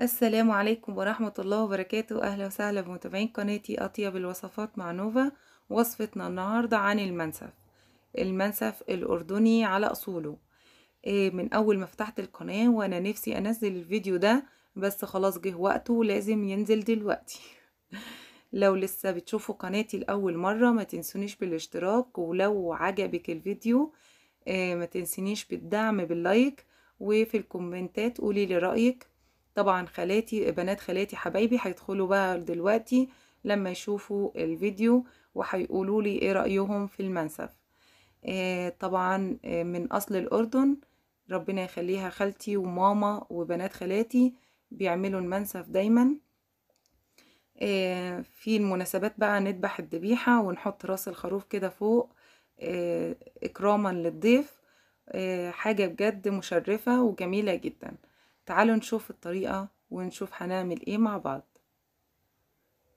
السلام عليكم ورحمة الله وبركاته أهلا وسهلا بمتابعين قناتي أطيب الوصفات مع نوفا وصفتنا النهاردة عن المنسف المنسف الأردني على أصوله آه، من أول ما فتحت القناة وأنا نفسي أنزل الفيديو ده بس خلاص جه وقته لازم ينزل دلوقتي لو لسه بتشوفوا قناتي لأول مرة ما تنسونيش بالاشتراك ولو عجبك الفيديو آه، ما تنسينيش بالدعم باللايك وفي الكومنتات قولي لي رأيك طبعا خالاتي بنات خالاتي حبايبي هيدخلوا بقى دلوقتي لما يشوفوا الفيديو وهيقولوا لي ايه رأيهم في المنسف آه طبعا آه، من اصل الاردن ربنا يخليها خالتي وماما وبنات خالاتي بيعملوا المنسف دايما آه في المناسبات بقى نذبح الذبيحة ونحط راس الخروف كده فوق آه إكراما للضيف آه حاجة بجد مشرفة وجميلة جدا تعالوا نشوف الطريقة ونشوف هنعمل ايه مع بعض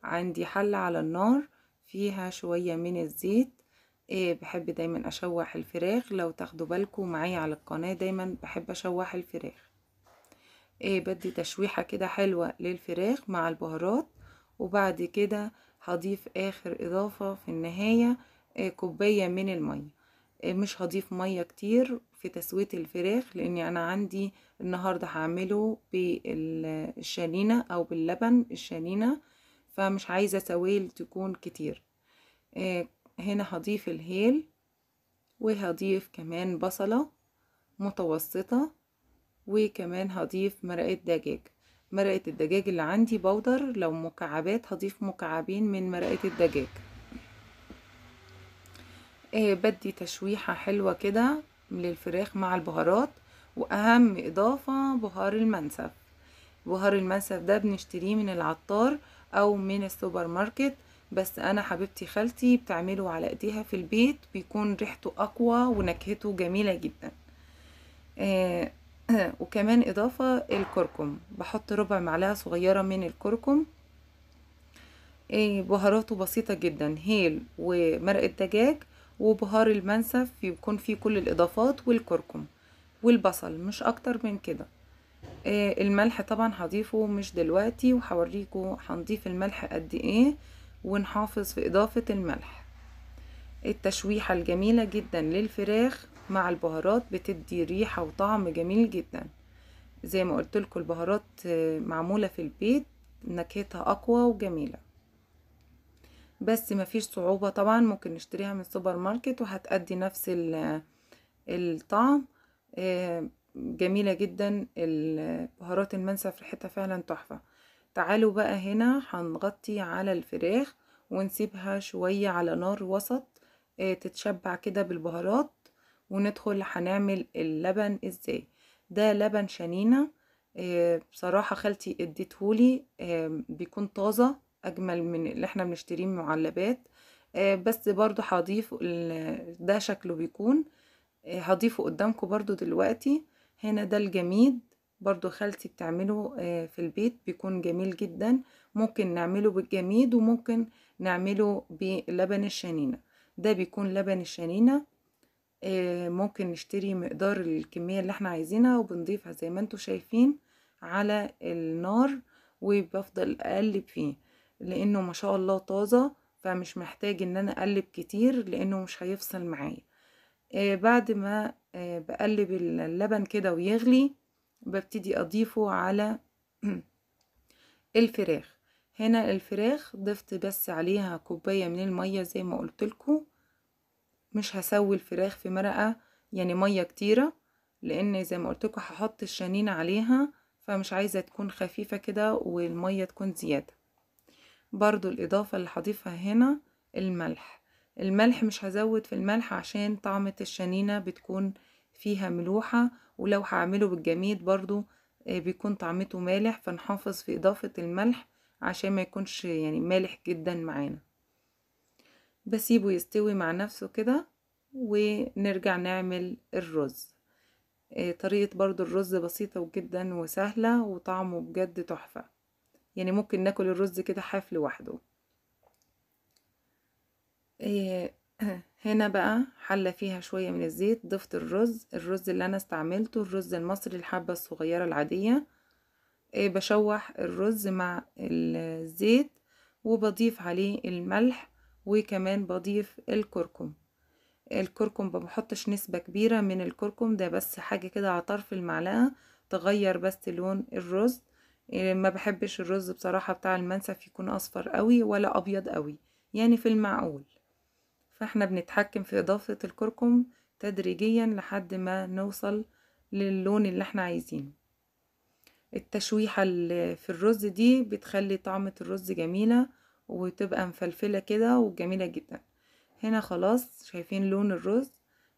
عندي حلة على النار فيها شوية من الزيت إيه بحب دايما اشوح الفراخ لو تاخدوا بالكم معايا على القناة دايما بحب اشوح الفراخ إيه بدي تشويحة كده حلوة للفراخ مع البهارات وبعد كده هضيف اخر اضافة في النهاية إيه كوباية من المية إيه مش هضيف مية كتير في تسوية الفراخ لاني انا عندي النهاردة هعمله بالشنينة او باللبن الشنينة فمش عايزة سويل تكون كتير آه، هنا هضيف الهيل وهضيف كمان بصلة متوسطة وكمان هضيف مرقة دجاج مرقة الدجاج اللي عندي بودر لو مكعبات هضيف مكعبين من مرقة الدجاج آه، بدي تشويحة حلوة كده من الفراخ مع البهارات واهم اضافة بهار المنسف بهار المنسف ده بنشتريه من العطار او من السوبر ماركت بس انا حبيبتي خالتي بتعمله على ايديها في البيت بيكون ريحته اقوى ونكهته جميلة جدا آه وكمان اضافة الكركم بحط ربع معلقة صغيرة من الكركم آه، بهاراته بسيطة جدا هيل ومرقة دجاج وبهار المنسف بيكون فيه كل الاضافات والكركم والبصل مش اكتر من كده آه، الملح طبعا هضيفه مش دلوقتي وهوريكم هنضيف الملح قد ايه ونحافظ في اضافة الملح التشويحة الجميلة جدا للفراخ مع البهارات بتدي ريحة وطعم جميل جدا زي ما قلت لكم البهارات آه، معمولة في البيت نكهتها اقوى وجميلة بس مفيش صعوبة طبعا ممكن نشتريها من السوبر ماركت وهتأدي نفس الطعم آه، جميلة جدا بهارات المنسف في ريحتها فعلا تحفة تعالوا بقى هنا هنغطي على الفراخ ونسيبها شوية على نار وسط آه، تتشبع كده بالبهارات وندخل هنعمل اللبن ازاي ده لبن شنينة آه، بصراحة خالتي اديتهولي بيكون طازة اجمل من اللي احنا بنشتريه من معلبات آه، بس برضو هضيف ده شكله بيكون آه، هضيفه قدامكم برضو دلوقتي هنا ده الجميد برضو خالتي بتعمله آه، في البيت بيكون جميل جدا ممكن نعمله بالجميد وممكن نعمله بلبن الشنينة ده بيكون لبن الشنينة ممكن نشتري مقدار الكمية اللي احنا عايزينها وبنضيفها زي ما انتوا شايفين على النار وبفضل اقلب فيه لانه ما شاء الله طازة فمش محتاج ان انا اقلب كتير لانه مش هيفصل معايا آه بعد ما آه بقلب اللبن كده ويغلي ببتدي اضيفه على الفراخ هنا الفراخ ضفت بس عليها كوباية من المية زي ما قلتلكو مش هسوي الفراخ في مرقة يعني مية كتيرة لان زي ما قلتلكو هحط الشنين عليها فمش عايزة تكون خفيفة كده والمية تكون زيادة برضو الإضافة اللي هضيفها هنا الملح الملح مش هزود في الملح عشان طعمة الشنينة بتكون فيها ملوحة ولو هعمله بالجميد برضو آه، بيكون طعمته مالح فنحافظ في إضافة الملح عشان ما يكونش يعني مالح جدا معانا بسيبه يستوي مع نفسه كده ونرجع نعمل الرز آه، طريقة برضو الرز بسيطة جدا وسهلة وطعمه بجد تحفة يعني ممكن ناكل الرز كده حاف لوحده إيه، هنا بقى حلة فيها شوية من الزيت ضفت الرز الرز اللي أنا استعملته الرز المصري الحبة الصغيرة العادية إيه، بشوح الرز مع الزيت وبضيف عليه الملح وكمان بضيف الكركم الكركم بمحطش نسبة كبيرة من الكركم ده بس حاجة كده على طرف المعلقة تغير بس لون الرز إيه، ما بحبش الرز بصراحة بتاع المنسف يكون أصفر قوي ولا أبيض قوي يعني في المعقول فاحنا بنتحكم في إضافة الكركم تدريجيا لحد ما نوصل للون اللي احنا عايزينه التشويحة اللي في الرز دي بتخلي طعمة الرز جميلة وتبقى مفلفلة كده وجميلة جدا هنا خلاص شايفين لون الرز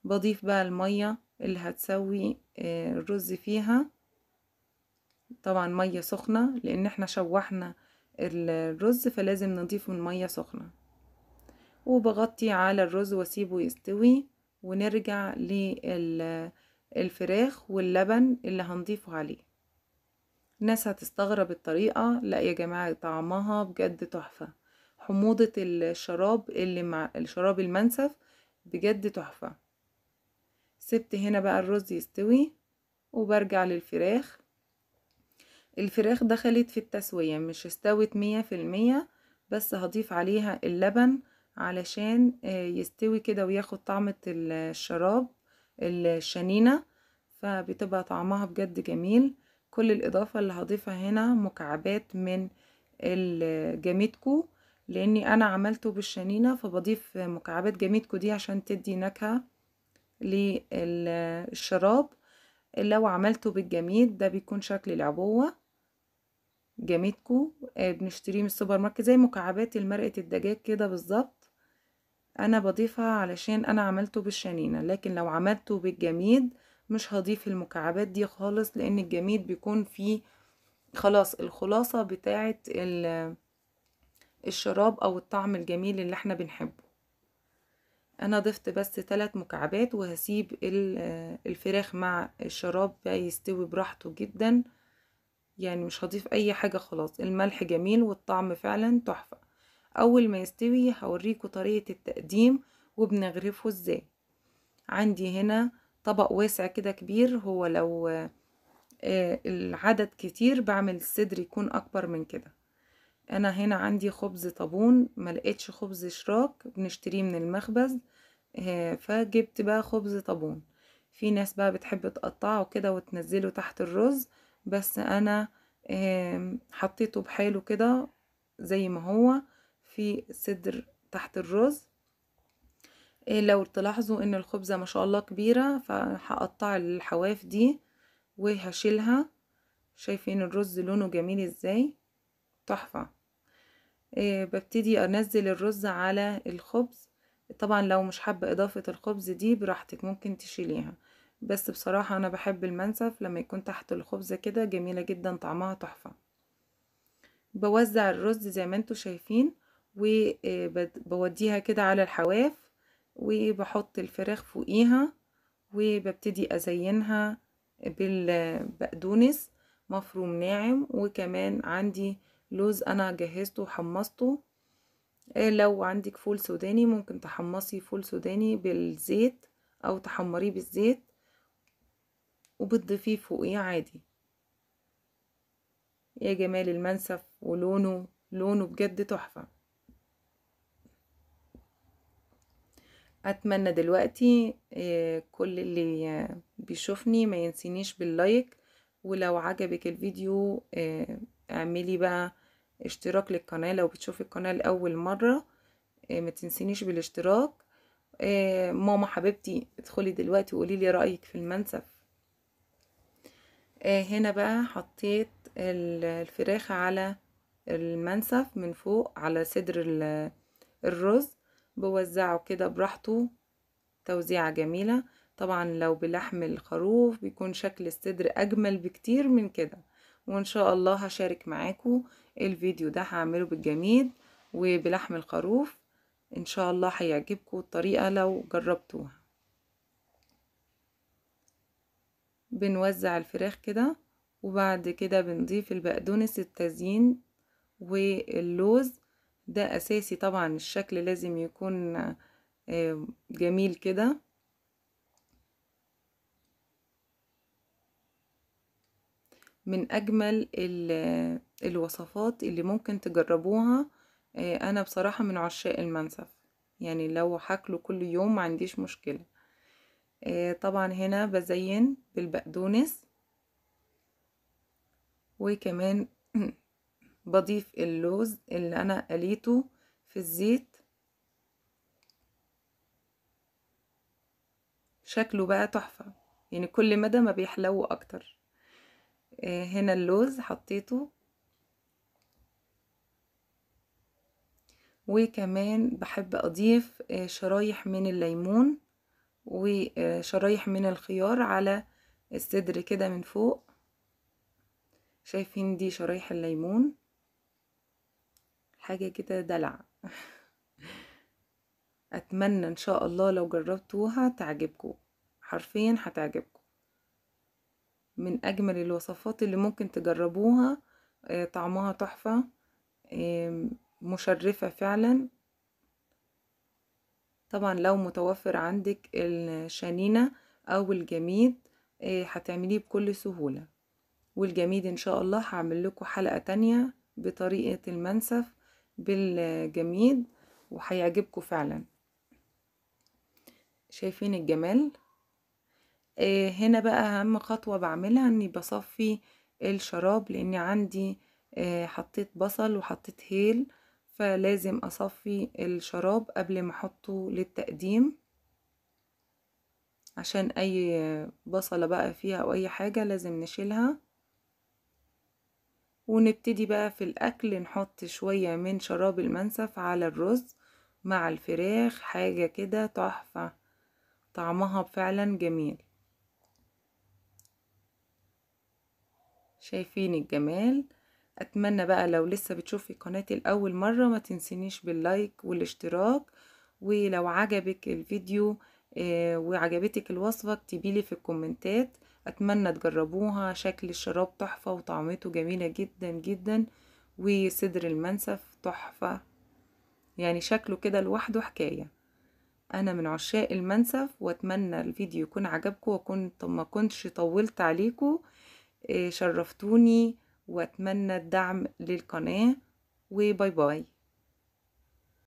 بضيف بقى المية اللي هتسوي آه، الرز فيها طبعا مية سخنة لان احنا شوحنا الرز فلازم نضيفه من مية سخنة وبغطي على الرز واسيبه يستوي ونرجع للفراخ واللبن اللي هنضيفه عليه الناس هتستغرب الطريقة لا يا جماعة طعمها بجد تحفة حموضة الشراب اللي مع الشراب المنسف بجد تحفة سبت هنا بقى الرز يستوي وبرجع للفراخ الفراخ دخلت في التسوية مش استوت مية في المية بس هضيف عليها اللبن علشان آه، يستوي كده وياخد طعمة الشراب الشنينة فبتبقى طعمها بجد جميل كل الإضافة اللي هضيفها هنا مكعبات من الجاميتكو لأني أنا عملته بالشنينة فبضيف مكعبات جاميتكو دي عشان تدي نكهة للشراب لو عملته بالجميد ده بيكون شكل العبوة جامدكو آه، بنشتريه من السوبر ماركت زي مكعبات المرقة الدجاج كده بالظبط انا بضيفها علشان انا عملته بالشنينة لكن لو عملته بالجميد مش هضيف المكعبات دي خالص لان الجميد بيكون فيه خلاص الخلاصة بتاعة الشراب او الطعم الجميل اللي احنا بنحبه انا ضفت بس ثلاث مكعبات وهسيب الفراخ مع الشراب يستوي براحته جدا يعني مش هضيف اي حاجة خلاص الملح جميل والطعم فعلا تحفة اول ما يستوي هوريكم طريقة التقديم وبنغرفه ازاي عندي هنا طبق واسع كده كبير هو لو آه، العدد كتير بعمل الصدر يكون اكبر من كده انا هنا عندي خبز طابون ملقتش خبز شراك بنشتريه من المخبز آه، فجبت بقى خبز طابون في ناس بقى بتحب تقطعه كده وتنزله تحت الرز بس انا آمم، حطيته بحاله كده زي ما هو في صدر تحت الرز لو تلاحظوا ان الخبزة ما شاء الله كبيرة فهقطع الحواف دي وهشيلها شايفين الرز لونه جميل ازاي تحفة ببتدي انزل الرز على الخبز طبعا لو مش حابة اضافة الخبز دي براحتك ممكن تشيليها بس بصراحة أنا بحب المنسف لما يكون تحت الخبز كده جميلة جدا طعمها تحفة بوزع الرز زي ما انتوا شايفين وبوديها آه، كده على الحواف وبحط الفراخ فوقيها وببتدي أزينها بالبقدونس مفروم ناعم وكمان عندي لوز أنا جهزته وحمصته آه، لو عندك فول سوداني ممكن تحمصي فول سوداني بالزيت أو تحمريه بالزيت وبتضيفيه فوقيه عادي يا جمال المنسف ولونه لونه بجد تحفة أتمنى دلوقتي آه، كل اللي بيشوفني ما ينسينيش باللايك ولو عجبك الفيديو آه، اعملي بقى اشتراك للقناة لو بتشوفي القناة لأول مرة آه، ما تنسينيش بالاشتراك ماما حبيبتي ادخلي دلوقتي وقولي لي رأيك في المنسف آه، هنا بقى حطيت الفراخ على المنسف من فوق على صدر الرز بوزعه كده براحته توزيعة جميلة طبعا لو بلحم الخروف بيكون شكل الصدر أجمل بكتير من كده وإن شاء الله هشارك معاكم الفيديو ده هعمله بالجميد وبلحم الخروف إن شاء الله هيعجبكم الطريقة لو جربتوها بنوزع الفراخ كده وبعد كده بنضيف البقدونس التزيين واللوز ده اساسي طبعا الشكل لازم يكون آه، جميل كده من اجمل الوصفات اللي ممكن تجربوها آه، انا بصراحة من عشاق المنسف يعني لو هاكله كل يوم ما عنديش مشكلة آه، طبعا هنا بزين بالبقدونس وكمان بضيف اللوز اللي انا قليته في الزيت شكله بقى تحفة يعني كل مدى ما بيحلو اكتر آه، هنا اللوز حطيته وكمان بحب اضيف آه، شرايح من الليمون وشرايح من الخيار على الصدر كده من فوق شايفين دي شرايح الليمون حاجة كده دلع اتمنى ان شاء الله لو جربتوها تعجبكم حرفيا هتعجبكم من اجمل الوصفات اللي ممكن تجربوها آه، طعمها تحفة مشرفة فعلا طبعا لو متوفر عندك الشنينة او الجميد آه، هتعمليه بكل سهولة والجميد ان شاء الله هعمل لكم حلقة تانية بطريقة المنسف بالجميد وهيعجبكم فعلا شايفين الجمال آه، هنا بقى اهم خطوة بعملها اني بصفي الشراب لاني عندي آه، حطيت بصل وحطيت هيل فلازم أصفي الشراب قبل ما أحطه للتقديم عشان أي بصلة بقى فيها أو أي حاجة لازم نشيلها ونبتدي بقى في الأكل نحط شوية من شراب المنسف على الرز مع الفراخ حاجة كده تحفة طعمها فعلا جميل شايفين الجمال اتمنى بقى لو لسه بتشوفي قناتي لاول مره ما تنسينيش باللايك والاشتراك ولو عجبك الفيديو آه، وعجبتك الوصفه اكتبيلي في الكومنتات اتمنى تجربوها شكل الشراب تحفه وطعمته جميله جدا جدا وصدر المنسف تحفه يعني شكله كده لوحده حكايه انا من عشاق المنسف واتمنى الفيديو يكون عجبكم واكون ما كنتش طولت عليكم آه، شرفتوني واتمنى الدعم للقناه وباي باي